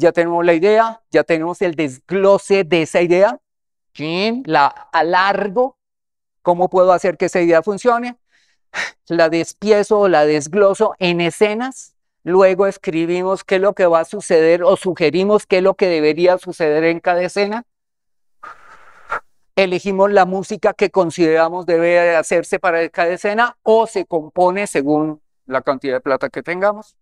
ya tenemos la idea, ya tenemos el desglose de esa idea, ¿sí? la alargo, cómo puedo hacer que esa idea funcione, la despiezo o la desgloso en escenas, luego escribimos qué es lo que va a suceder o sugerimos qué es lo que debería suceder en cada escena, elegimos la música que consideramos debe hacerse para cada escena o se compone según la cantidad de plata que tengamos.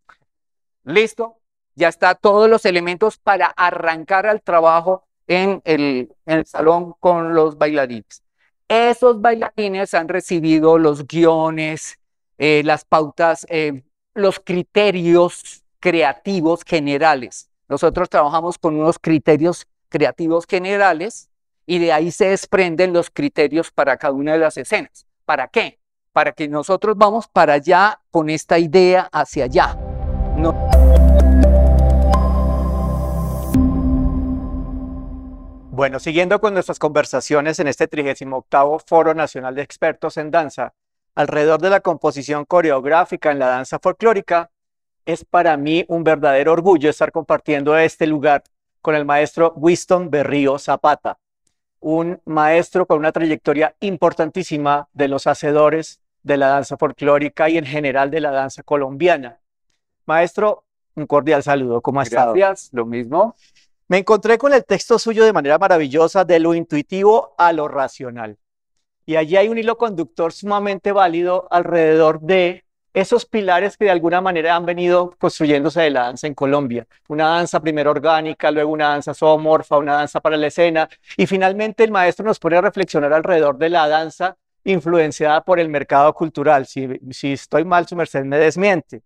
Listo, ya está todos los elementos para arrancar al trabajo en el, salón con los bailarines. Esos bailarines han recibido los guiones, eh, las pautas, eh, los criterios creativos generales. Nosotros trabajamos con unos criterios creativos generales y de ahí se desprenden los criterios para cada una de las escenas. ¿Para qué? Para que nosotros vamos para allá con esta idea hacia allá. No. Bueno, siguiendo con nuestras conversaciones en este 38 Foro Nacional de Expertos en Danza, alrededor de la composición coreográfica en la danza folclórica, es para mí un verdadero orgullo estar compartiendo este lugar con el maestro Winston Berrío Zapata, un maestro con una trayectoria importantísima de los hacedores de la danza folclórica y en general de la danza colombiana. Maestro, un cordial saludo, ¿cómo ha estado? Gracias, lo mismo. Me encontré con el texto suyo de manera maravillosa, de lo intuitivo a lo racional. Y allí hay un hilo conductor sumamente válido alrededor de esos pilares que de alguna manera han venido construyéndose de la danza en Colombia. Una danza primero orgánica, luego una danza zoomorfa, una danza para la escena. Y finalmente el maestro nos pone a reflexionar alrededor de la danza influenciada por el mercado cultural. Si, si estoy mal, su merced me desmiente.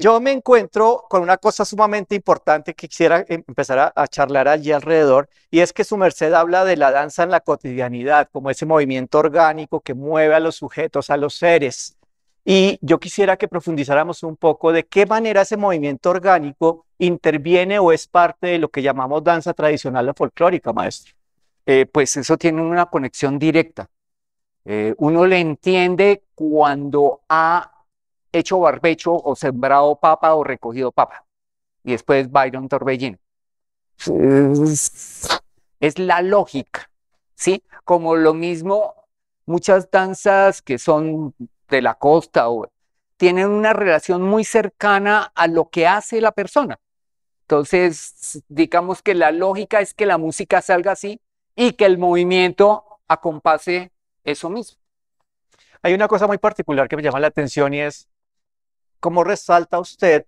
Yo me encuentro con una cosa sumamente importante que quisiera em, empezar a, charlar allí alrededor, y es que su merced habla de la danza en la cotidianidad, como ese movimiento orgánico que mueve a los sujetos, a los seres. Y yo quisiera que profundizáramos un poco de qué manera ese movimiento orgánico interviene o es parte de lo que llamamos danza tradicional o folclórica, maestro. Eh, pues eso tiene una conexión directa. Eh, uno le entiende cuando ha hecho barbecho o sembrado papa o recogido papa. Y después Byron Torbellino. Es la lógica, ¿sí? Como lo mismo, muchas danzas que son de la costa o tienen una relación muy cercana a lo que hace la persona. Entonces, digamos que la lógica es que la música salga así y que el movimiento acompase eso mismo. Hay una cosa muy particular que me llama la atención y es ¿cómo resalta usted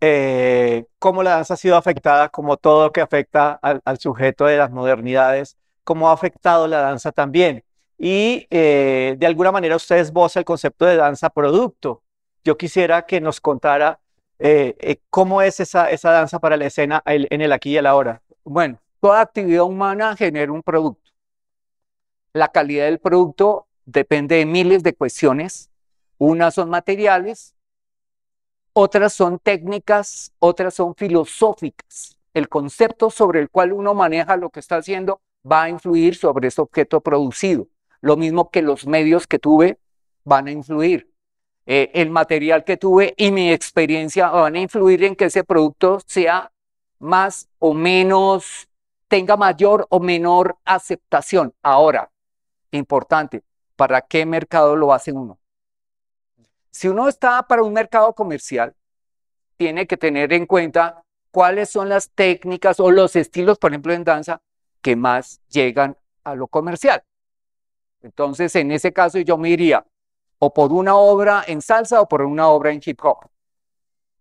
eh, cómo la danza ha sido afectada, como todo lo que afecta al, sujeto de las modernidades, cómo ha afectado la danza también? Y eh, de alguna manera usted esboza el concepto de danza producto. Yo quisiera que nos contara eh, cómo es esa, danza para la escena en el aquí y el ahora. Bueno, toda actividad humana genera un producto. La calidad del producto depende de miles de cuestiones. Unas son materiales, otras son técnicas, otras son filosóficas. El concepto sobre el cual uno maneja lo que está haciendo va a influir sobre ese objeto producido. Lo mismo que los medios que tuve van a influir. Eh, el material que tuve y mi experiencia van a influir en que ese producto sea más o menos, tenga mayor o menor aceptación. Ahora, importante, ¿para qué mercado lo hace uno? si uno está para un mercado comercial, tiene que tener en cuenta cuáles son las técnicas o los estilos, por ejemplo, en danza, que más llegan a lo comercial. Entonces, en ese caso, yo me iría o por una obra en salsa o por una obra en hip hop,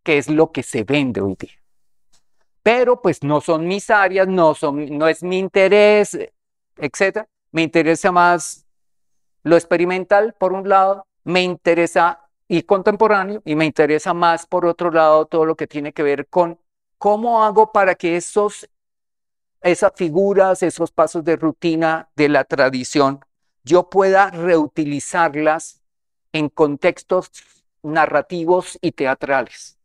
que es lo que se vende hoy día. Pero pues no son mis áreas, no, son, no es mi interés, etc. Me interesa más lo experimental, por un lado, me interesa y contemporáneo, y me interesa más, por otro lado, todo lo que tiene que ver con cómo hago para que esos, esas figuras, esos pasos de rutina de la tradición, yo pueda reutilizarlas en contextos narrativos y teatrales.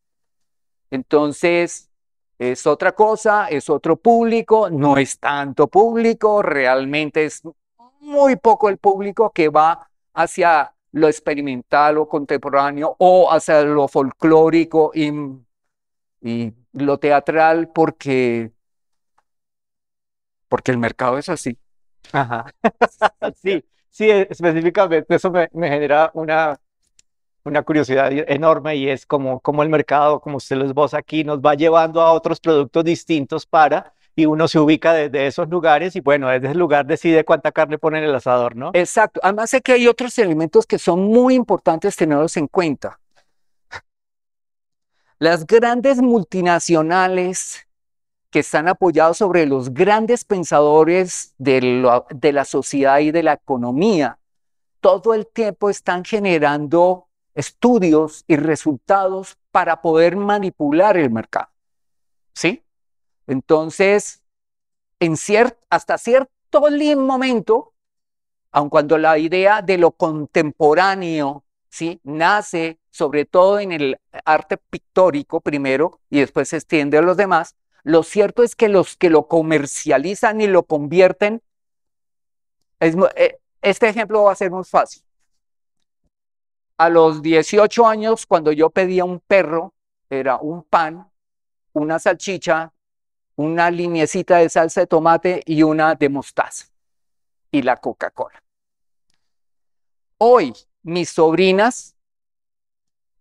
Entonces, es otra cosa, es otro público, no es tanto público, realmente es muy poco el público que va hacia lo experimental o contemporáneo o hacia lo folclórico y, y lo teatral porque, porque el mercado es así. sí, sí, específicamente eso me, genera una, una curiosidad enorme y es como, como el mercado, como usted lo vos aquí, nos va llevando a otros productos distintos para y uno se ubica desde esos lugares y bueno, desde ese lugar decide cuánta carne pone en el asador, ¿no? Exacto. Además sé que hay otros elementos que son muy importantes tenerlos en cuenta. Las grandes multinacionales que están apoyados sobre los grandes pensadores de, de la sociedad y de la economía, todo el tiempo están generando estudios y resultados para poder manipular el mercado. ¿Sí? Entonces, hasta cierto momento, aun cuando la idea de lo contemporáneo ¿sí? nace sobre todo en el arte pictórico primero y después se extiende a los demás, lo cierto es que los que lo comercializan y lo convierten, eh, este ejemplo va a ser muy fácil. A los 18 años, cuando yo pedía un perro, era un pan, una salchicha una liniecita de salsa de tomate y una de mostaza y la Coca-Cola. Hoy mis sobrinas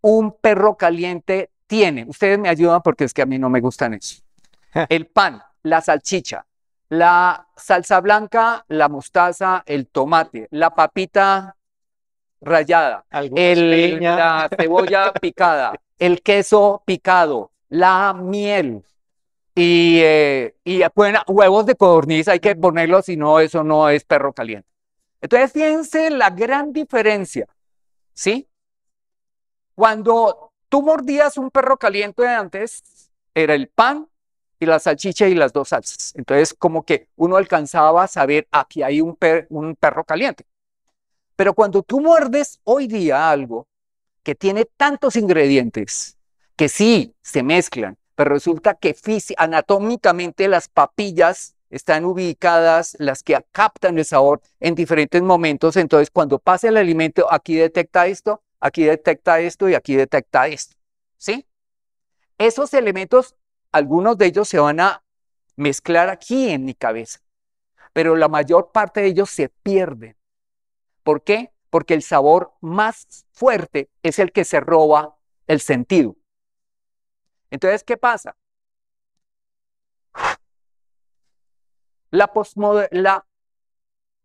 un perro caliente tiene, ustedes me ayudan porque es que a mí no me gustan eso, el pan, la salchicha, la salsa blanca, la mostaza, el tomate, la papita rallada, la cebolla picada, el queso picado, la miel, eh, y, bueno, huevos de codorniz hay que ponerlos, si no, eso no es perro caliente. Entonces, fíjense la gran diferencia, ¿sí? Cuando tú mordías un perro caliente antes, era el pan y la salchicha y las dos salsas. Entonces, como que uno alcanzaba a saber, aquí hay un, un perro caliente. Pero cuando tú muerdes hoy día algo que tiene tantos ingredientes que sí se mezclan pero resulta que anatómicamente las papillas están ubicadas, las que captan el sabor en diferentes momentos. Entonces, cuando pasa el alimento, aquí detecta esto, aquí detecta esto y aquí detecta esto. ¿Sí? Esos elementos, algunos de ellos se van a mezclar aquí en mi cabeza, pero la mayor parte de ellos se pierden. ¿Por qué? Porque el sabor más fuerte es el que se roba el sentido. Entonces, ¿qué pasa? La, postmodernidad,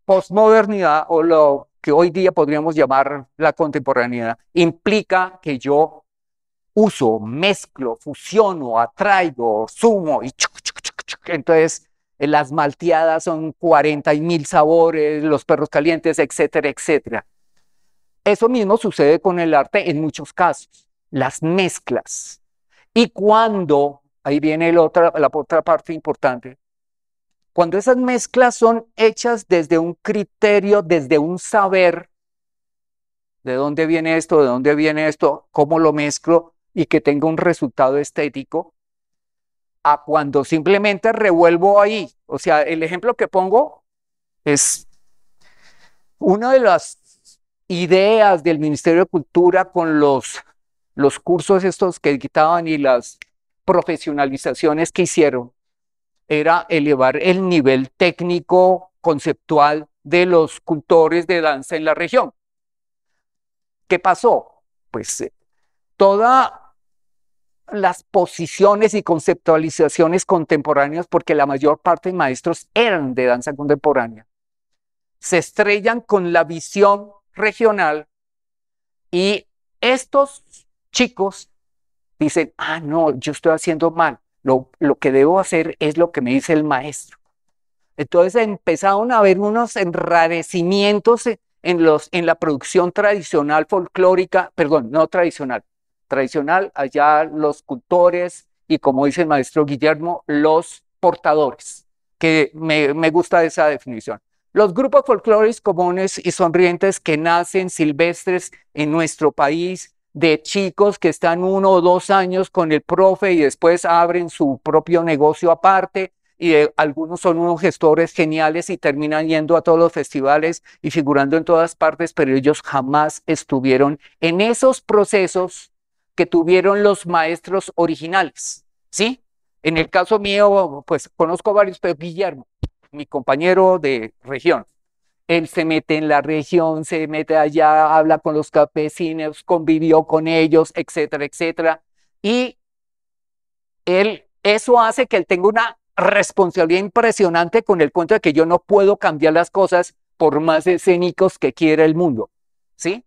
posmodernidad o lo que hoy día podríamos llamar la contemporaneidad implica que yo uso, mezclo, fusiono, atraigo, sumo y chuc, entonces eh, las malteadas son 40 y mil sabores, los perros calientes, etcétera, etcétera. Eso mismo sucede con el arte en muchos casos. Las mezclas, y cuando, ahí viene la otra parte importante, cuando esas mezclas son hechas desde un criterio, desde un saber, de dónde viene esto, de dónde viene esto, cómo lo mezclo y que tenga un resultado estético, a cuando simplemente revuelvo ahí. O sea, el ejemplo que pongo es una de las ideas del Ministerio de Cultura con los los cursos estos que editaban y las profesionalizaciones que hicieron era elevar el nivel técnico conceptual de los cultores de danza en la región. ¿Qué pasó? Pues eh, todas las posiciones y conceptualizaciones contemporáneas, porque la mayor parte de maestros eran de danza contemporánea, se estrellan con la visión regional y estos chicos dicen, ah, no, yo estoy haciendo mal, lo, que debo hacer es lo que me dice el maestro. Entonces empezaron a haber unos enrarecimientos en, los, en la producción tradicional folclórica, perdón, no tradicional, tradicional, allá los cultores y como dice el maestro Guillermo, los portadores, que me, me gusta esa definición. Los grupos folclóricos comunes y sonrientes que nacen silvestres en nuestro país de chicos que están uno o dos años con el profe y después abren su propio negocio aparte y eh, algunos son unos gestores geniales y terminan yendo a todos los festivales y figurando en todas partes, pero ellos jamás estuvieron en esos procesos que tuvieron los maestros originales, ¿sí? En el caso mío, pues conozco varios, pero Guillermo, mi compañero de región, él se mete en la región, se mete allá, habla con los campesinos, convivió con ellos, etcétera, etcétera. Y él, eso hace que él tenga una responsabilidad impresionante con el cuento de que yo no puedo cambiar las cosas por más escénicos que quiera el mundo, ¿sí?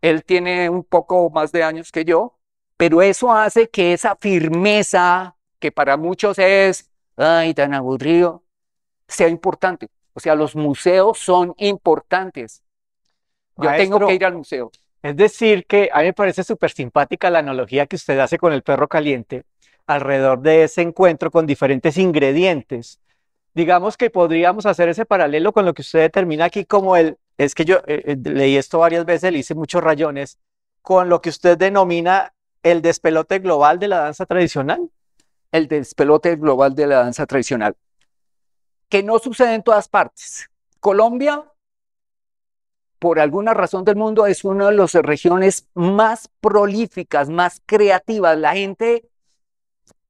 Él tiene un poco más de años que yo, pero eso hace que esa firmeza, que para muchos es, ay, tan aburrido, sea importante. O sea, los museos son importantes. Yo tengo que ir al museo. Es decir, que a mí me parece súper simpática la analogía que usted hace con el perro caliente alrededor de ese encuentro con diferentes ingredientes. Digamos que podríamos hacer ese paralelo con lo que usted determina aquí como el, es que yo eh, eh, leí esto varias veces, le hice muchos rayones, con lo que usted denomina el despelote global de la danza tradicional. El despelote global de la danza tradicional que no sucede en todas partes. Colombia, por alguna razón del mundo, es una de las regiones más prolíficas, más creativas. La gente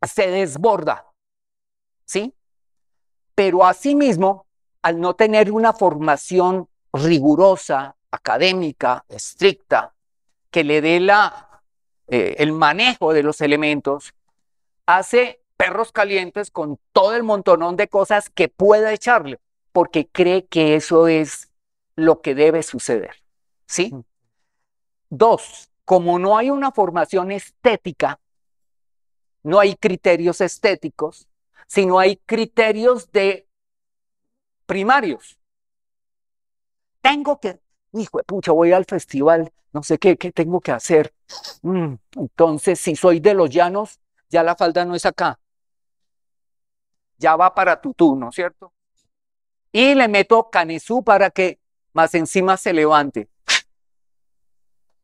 se desborda, ¿sí? Pero asimismo, al no tener una formación rigurosa, académica, estricta, que le dé la, eh, el manejo de los elementos, hace perros calientes con todo el montonón de cosas que pueda echarle, porque cree que eso es lo que debe suceder. ¿Sí? Mm. Dos, como no hay una formación estética, no hay criterios estéticos, sino hay criterios de primarios. Tengo que, hijo de pucha, voy al festival, no sé qué, qué tengo que hacer. Mm, entonces, si soy de los llanos, ya la falda no es acá ya va para tutú, ¿no es cierto? Y le meto canesú para que más encima se levante.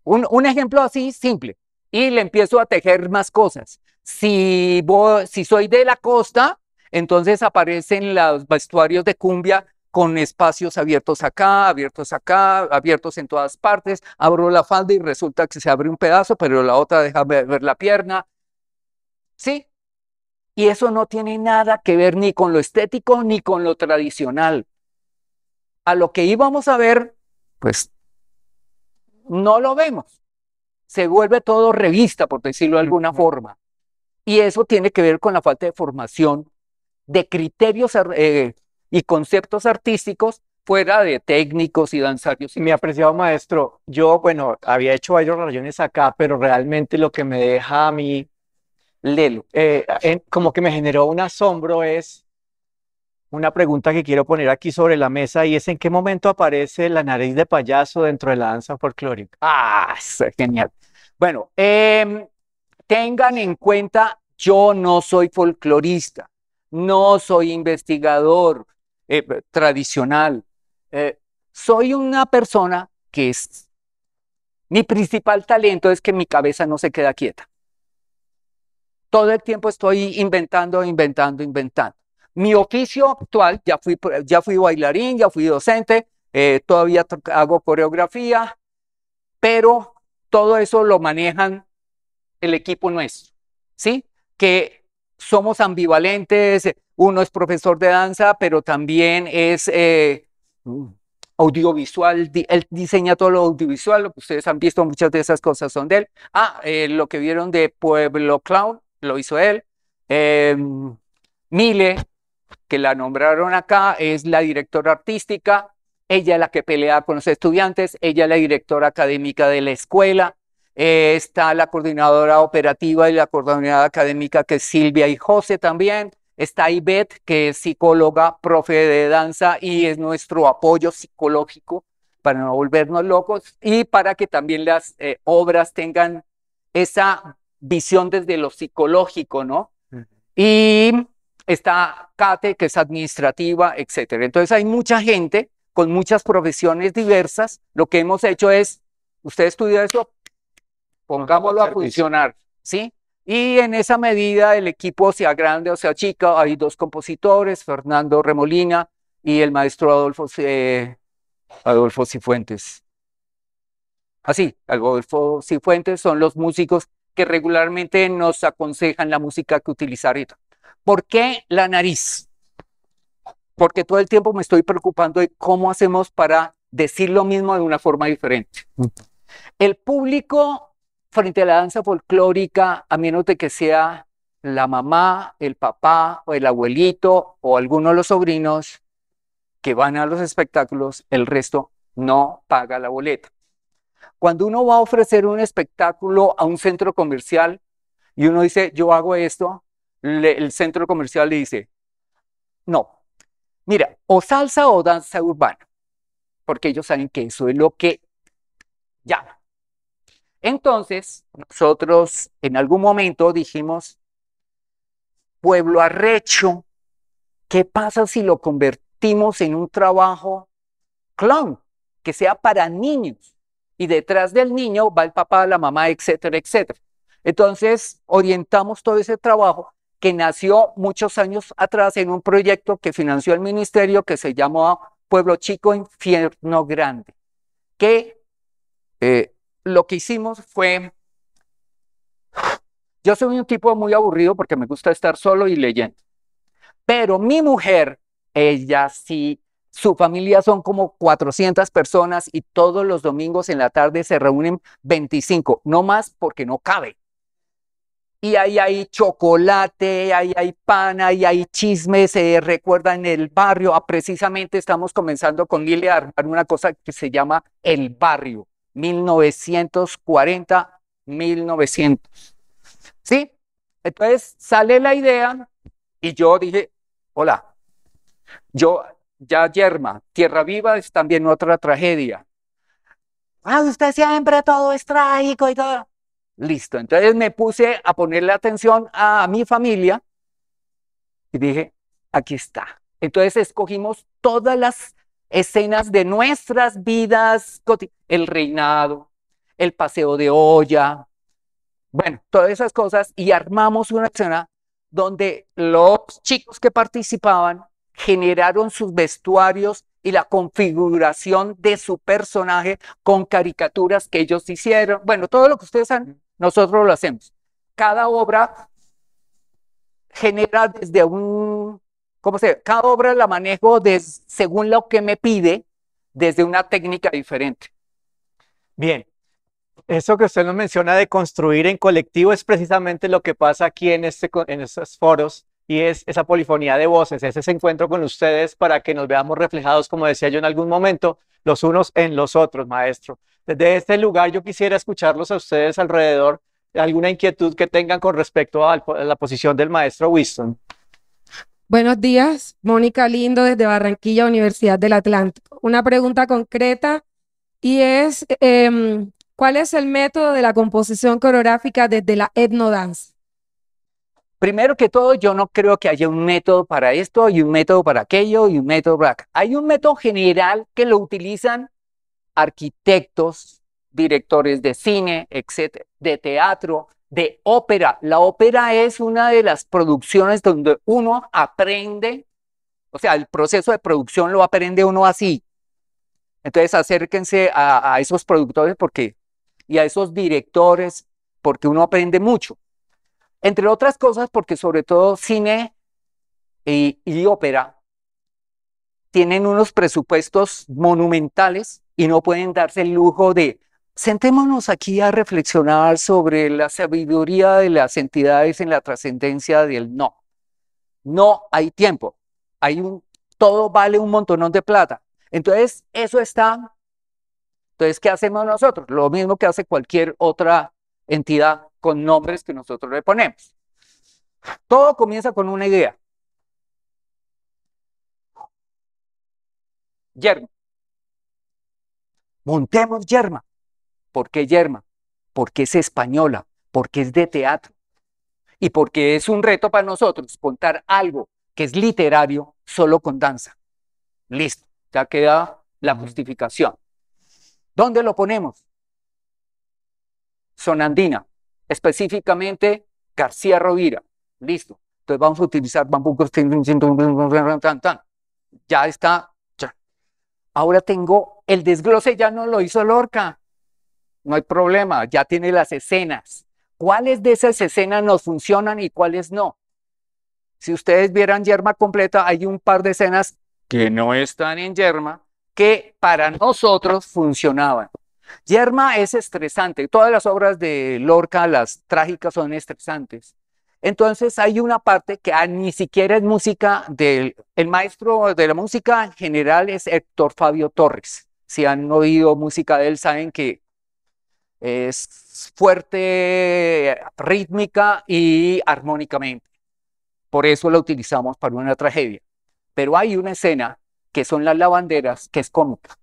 Un, ejemplo así simple. Y le empiezo a tejer más cosas. Si, voy, si soy de la costa, entonces aparecen los vestuarios de cumbia con espacios abiertos acá, abiertos acá, abiertos en todas partes. Abro la falda y resulta que se abre un pedazo, pero la otra deja ver la pierna. ¿Sí? Y eso no tiene nada que ver ni con lo estético ni con lo tradicional. A lo que íbamos a ver, pues no lo vemos. Se vuelve todo revista, por decirlo de alguna forma. Y eso tiene que ver con la falta de formación de criterios eh, y conceptos artísticos fuera de técnicos y danzarios. Mi apreciado maestro, yo, bueno, había hecho varios rayones acá, pero realmente lo que me deja a mí Lelo. Eh, como que me generó un asombro es una pregunta que quiero poner aquí sobre la mesa y es en qué momento aparece la nariz de payaso dentro de la danza folclórica. Ah, genial. Bueno, em, tengan en cuenta, yo no soy folclorista, no soy investigador eh, tradicional, eh, soy una persona que es, mi principal talento es que mi cabeza no se queda quieta. Todo el tiempo estoy inventando, inventando, inventando. Mi oficio actual, ya fui, ya fui bailarín, ya fui docente, eh, todavía hago coreografía, pero todo eso lo manejan el equipo nuestro, ¿sí? Que somos ambivalentes, uno es profesor de danza, pero también es eh, mm, audiovisual, él diseña todo lo audiovisual, ustedes han visto muchas de esas cosas son de él. Ah, eh, lo que vieron de Pueblo Clown, lo hizo él. Em, Mile, que la nombraron acá, es la directora artística, ella es la que pelea con los estudiantes, ella es la directora académica de la escuela, eh, está la coordinadora operativa y la coordinadora académica que es Silvia y José también, está Ivette, que es psicóloga, profe de danza y es nuestro apoyo psicológico para no volvernos locos y para que también las eh, obras tengan esa visión desde lo psicológico, ¿no? Y está CATE, que es administrativa, etcétera. Entonces hay mucha gente con muchas profesiones diversas. Lo que hemos hecho es, usted estudia eso, pongámoslo a funcionar, ¿sí? Y en esa medida el equipo, sea grande o sea chica, hay dos compositores, Fernando Remolina y el maestro Adolfo, eh, Adolfo Cifuentes. Así, Adolfo Cifuentes son los músicos que regularmente nos aconsejan la música que utilizar. ¿Por qué la nariz? Porque todo el tiempo me estoy preocupando de cómo hacemos para decir lo mismo de una forma diferente. El público frente a la danza folclórica, a menos de que sea la mamá, el papá o el abuelito o alguno de los sobrinos que van a los espectáculos, el resto no paga la boleta. Cuando uno va a ofrecer un espectáculo a un centro comercial y uno dice, yo hago esto, el centro comercial le dice, no, mira, o salsa o danza urbana, porque ellos saben que eso es lo que ya. Entonces, nosotros en algún momento dijimos, pueblo arrecho, ¿qué pasa si lo convertimos en un trabajo clown, que sea para niños? y detrás del niño va el papá, la mamá, etcétera, etcétera. Entonces, orientamos todo ese trabajo que nació muchos años atrás en un proyecto que financió el ministerio que se llamó Pueblo Chico Infierno Grande, que eh, lo que hicimos fue, yo soy un tipo muy aburrido porque me gusta estar solo y leyendo, pero mi mujer, ella sí su familia son como 400 personas y todos los domingos en la tarde se reúnen 25, no más porque no cabe. Y ahí hay chocolate, ahí hay pan, ahí hay chismes. se recuerda en el barrio. Ah, precisamente estamos comenzando con Lili a armar una cosa que se llama El Barrio, 1940-1900. ¿Sí? Entonces sale la idea y yo dije, hola, yo ya yerma. Tierra Viva es también otra tragedia. Ah, usted siempre todo es trágico y todo. Listo, entonces me puse a ponerle atención a, mi familia y dije, aquí está. Entonces escogimos todas las escenas de nuestras vidas, el reinado, el paseo de olla, bueno, todas esas cosas y armamos una escena donde los chicos que participaban generaron sus vestuarios y la configuración de su personaje con caricaturas que ellos hicieron. Bueno, todo lo que ustedes han, nosotros lo hacemos. Cada obra genera desde un, ¿cómo se? Cada obra la manejo según lo que me pide, desde una técnica diferente. Bien, eso que usted nos menciona de construir en colectivo es precisamente lo que pasa aquí en, este, en estos foros y es esa polifonía de voces, ese encuentro con ustedes para que nos veamos reflejados, como decía yo en algún momento, los unos en los otros, maestro. Desde este lugar yo quisiera escucharlos a ustedes alrededor, alguna inquietud que tengan con respecto a la posición del maestro Winston. Buenos días, Mónica Lindo desde Barranquilla, Universidad del Atlántico. Una pregunta concreta y es, em, ¿cuál es el método de la composición coreográfica desde la etnodance? Primero que todo, yo no creo que haya un método para esto y un método para aquello y un método para acá. Hay un método general que lo utilizan arquitectos, directores de cine, etcétera, de teatro, de ópera. La ópera es una de las producciones donde uno aprende, o sea, el proceso de producción lo aprende uno así. Entonces acérquense a, a esos productores porque, y a esos directores porque uno aprende mucho. Entre otras cosas, porque sobre todo cine y, ópera tienen unos presupuestos monumentales y no pueden darse el lujo de sentémonos aquí a reflexionar sobre la sabiduría de las entidades en la trascendencia del no. No hay tiempo. Hay un, todo vale un montonón de plata. Entonces, eso está. Entonces, ¿qué hacemos nosotros? Lo mismo que hace cualquier otra entidad con nombres que nosotros le ponemos. Todo comienza con una idea. Yerma. Montemos yerma. ¿Por qué yerma? Porque es española, porque es de teatro y porque es un reto para nosotros contar algo que es literario solo con danza. Listo, ya queda la justificación. ¿Dónde lo ponemos? Sonandina específicamente García Rovira. Listo. Entonces vamos a utilizar bambú. Ya está. Ahora tengo el desglose, ya no lo hizo Lorca. No hay problema, ya tiene las escenas. ¿Cuáles de esas escenas nos funcionan y cuáles no? Si ustedes vieran Yerma completa, hay un par de escenas que no están en Yerma que para nosotros funcionaban. Yerma es estresante. Todas las obras de Lorca, las trágicas, son estresantes. Entonces hay una parte que ah, ni siquiera es música del el maestro de la música en general es Héctor Fabio Torres. Si han oído música de él saben que es fuerte rítmica y armónicamente. Por eso la utilizamos para una tragedia. Pero hay una escena que son las lavanderas que es cómica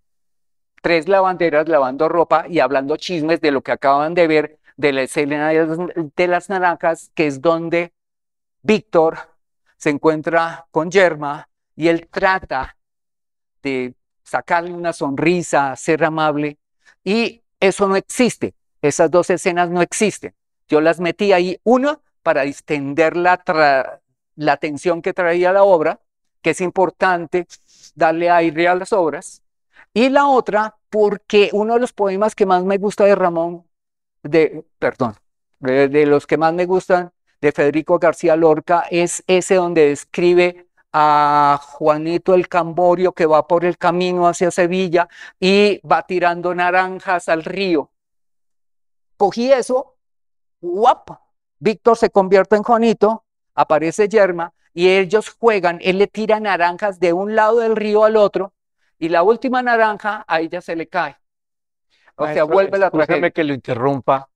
tres lavanderas lavando ropa y hablando chismes de lo que acaban de ver de la escena de las naranjas, que es donde Víctor se encuentra con Yerma y él trata de sacarle una sonrisa, ser amable, y eso no existe. Esas dos escenas no existen. Yo las metí ahí, una para distender la, la tensión que traía la obra, que es importante darle aire a las obras, y la otra, porque uno de los poemas que más me gusta de Ramón, de, perdón, de, los que más me gustan de Federico García Lorca, es ese donde describe a Juanito el Camborio que va por el camino hacia Sevilla y va tirando naranjas al río. Cogí eso, guapa. Víctor se convierte en Juanito, aparece Yerma y ellos juegan, él le tira naranjas de un lado del río al otro y la última naranja ahí ya se le cae. O sea, vuelve la tragedia. que lo interrumpa,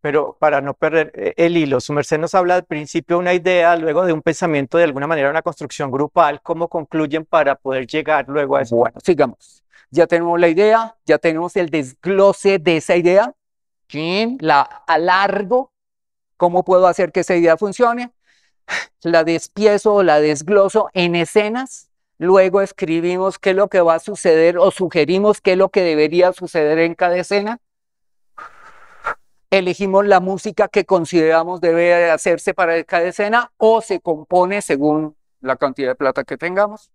pero para no perder eh, el hilo, su merced nos habla al principio de una idea, luego de un pensamiento, de alguna manera una construcción grupal, ¿cómo concluyen para poder llegar luego a eso? Bueno, sigamos. Ya tenemos la idea, ya tenemos el desglose de esa idea, la alargo, ¿cómo puedo hacer que esa idea funcione? La despiezo, la desgloso en escenas, luego escribimos qué es lo que va a suceder o sugerimos qué es lo que debería suceder en cada escena, elegimos la música que consideramos debe hacerse para cada escena o se compone según la cantidad de plata que tengamos.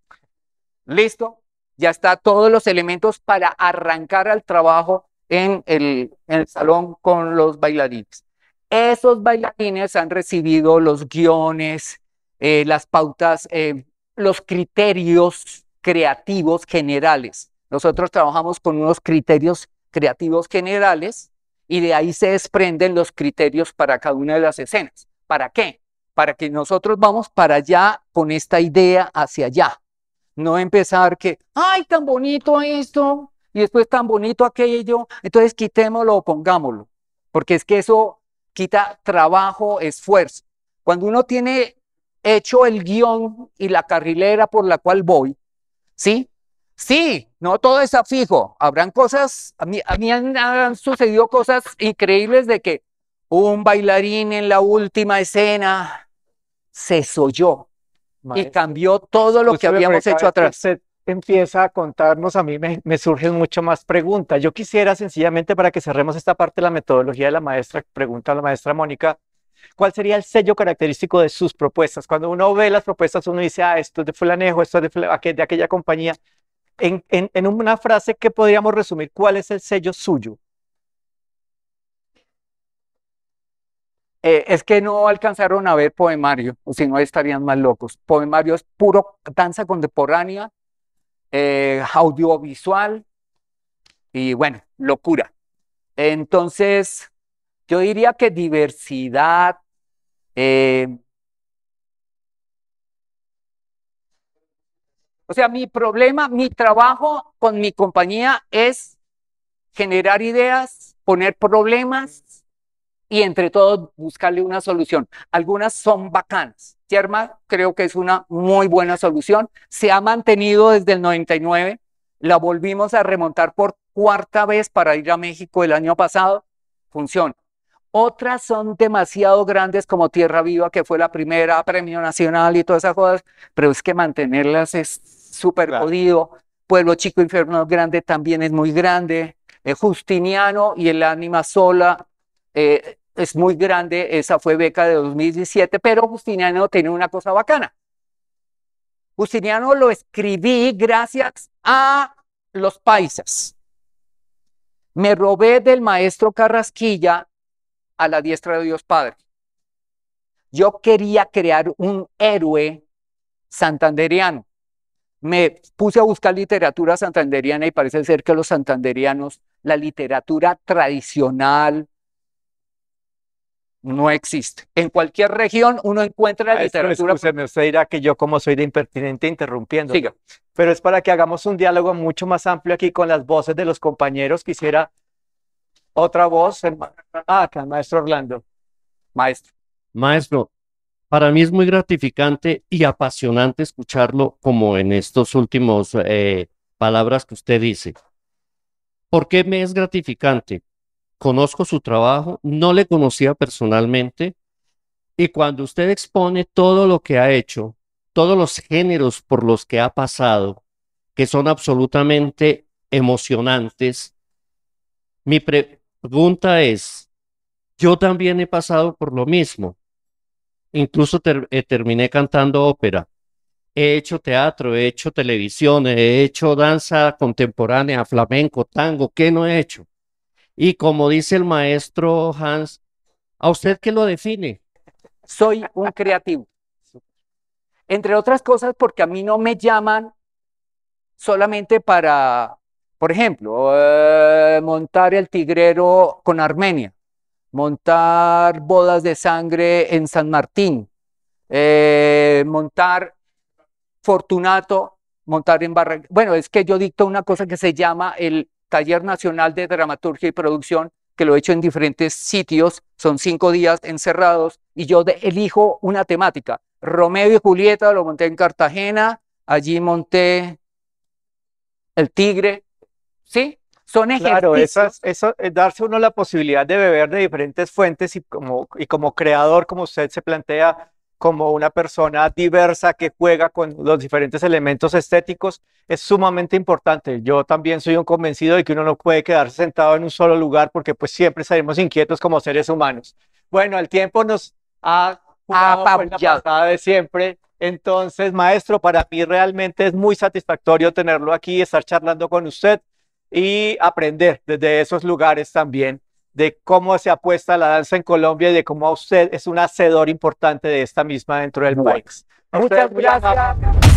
Listo, ya está todos los elementos para arrancar al trabajo en el, salón con los bailarines. Esos bailarines han recibido los guiones, eh, las pautas eh, los criterios creativos generales. Nosotros trabajamos con unos criterios creativos generales y de ahí se desprenden los criterios para cada una de las escenas. ¿Para qué? Para que nosotros vamos para allá con esta idea hacia allá. No empezar que, ay, tan bonito esto, y después tan bonito aquello, entonces quitémoslo o pongámoslo, porque es que eso quita trabajo, esfuerzo. Cuando uno tiene hecho el guión y la carrilera por la cual voy, ¿sí? Sí, no todo está fijo. Habrán cosas, a mí, han, sucedido cosas increíbles de que un bailarín en la última escena se soyó y cambió todo lo que habíamos hecho atrás. Usted empieza a contarnos, a mí me, surgen mucho más preguntas. Yo quisiera sencillamente para que cerremos esta parte de la metodología de la maestra, pregunta a la maestra Mónica, ¿Cuál sería el sello característico de sus propuestas? Cuando uno ve las propuestas, uno dice, ah, esto es de fulanejo, esto es de, de aquella compañía. En, una frase, que podríamos resumir? ¿Cuál es el sello suyo? Eh, es que no alcanzaron a ver poemario, o si no estarían más locos. Poemario es puro danza contemporánea, eh, audiovisual y bueno, locura. Entonces, yo diría que diversidad, eh, o sea, mi problema, mi trabajo con mi compañía es generar ideas, poner problemas y entre todos buscarle una solución. Algunas son bacanas. Yerma creo que es una muy buena solución. Se ha mantenido desde el 99. La volvimos a remontar por cuarta vez para ir a México el año pasado. Funciona. Otras son demasiado grandes como Tierra Viva, que fue la primera, Premio Nacional y todas esas cosas, pero es que mantenerlas es súper jodido. Pueblo Chico Inferno Grande también es muy grande. Eh, Justiniano y el Ánima Sola eh, es muy grande. Esa fue beca de 2017, pero Justiniano tiene una cosa bacana. Justiniano lo escribí gracias a los paisas. Me robé del maestro Carrasquilla a la diestra de Dios Padre. Yo quería crear un héroe santanderiano. Me puse a buscar literatura santanderiana y parece ser que los santanderianos, la literatura tradicional, no existe. En cualquier región uno encuentra la literatura. me usted dirá que yo, como soy de impertinente, interrumpiendo. Pero es para que hagamos un diálogo mucho más amplio aquí con las voces de los compañeros. Quisiera otra voz, ah, acá, maestro Orlando. Maestro. Maestro, para mí es muy gratificante y apasionante escucharlo como en estos últimos eh, palabras que usted dice. ¿Por qué me es gratificante? Conozco su trabajo, no le conocía personalmente y cuando usted expone todo lo que ha hecho, todos los géneros por los que ha pasado, que son absolutamente emocionantes, mi, pregunta es, yo también he pasado por lo mismo. Incluso eh, terminé cantando ópera. He hecho teatro, he hecho televisión, he hecho danza contemporánea, flamenco, tango, ¿qué no he hecho? Y como dice el maestro Hans, ¿a usted qué lo define? Soy un creativo. Entre otras cosas porque a mí no me llaman solamente para por ejemplo, eh, montar el tigrero con Armenia, montar bodas de sangre en San Martín, eh, montar Fortunato, montar en Barranquilla. Bueno, es que yo dicto una cosa que se llama el Taller Nacional de Dramaturgia y Producción, que lo he hecho en diferentes sitios, son cinco días encerrados, y yo elijo una temática. Romeo y Julieta lo monté en Cartagena, allí monté El Tigre, ¿sí? Son ejercicios. Claro, eso, eh, darse uno la posibilidad de beber de diferentes fuentes y como, y como creador, como usted se plantea, como una persona diversa que juega con los diferentes elementos estéticos, es sumamente importante. Yo también soy un convencido de que uno no puede quedarse sentado en un solo lugar porque pues siempre seremos inquietos como seres humanos. Bueno, el tiempo nos ha jugado pues, de siempre. Entonces, maestro, para mí realmente es muy satisfactorio tenerlo aquí, estar charlando con usted y aprender desde esos lugares también de cómo se apuesta la danza en Colombia y de cómo usted es un hacedor importante de esta misma dentro del Muy Muchas gracias.